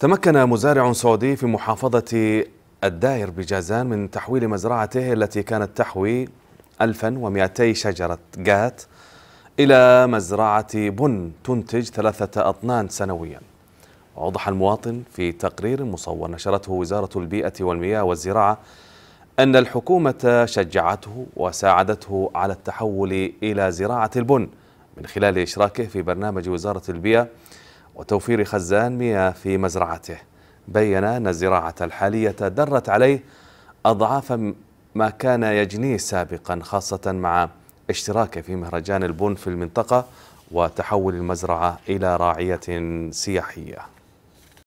تمكن مزارع سعودي في محافظة الدائر بجازان من تحويل مزرعته التي كانت تحوي 1200 شجرة جات إلى مزرعة بن تنتج ثلاثة أطنان سنويا وأوضح المواطن في تقرير مصور نشرته وزارة البيئة والمياه والزراعة أن الحكومة شجعته وساعدته على التحول إلى زراعة البن من خلال إشراكه في برنامج وزارة البيئة وتوفير خزان مياه في مزرعته بين أن الزراعة الحالية درت عليه أضعاف ما كان يجنيه سابقا خاصة مع اشتراكه في مهرجان البن في المنطقة وتحول المزرعة إلى راعية سياحية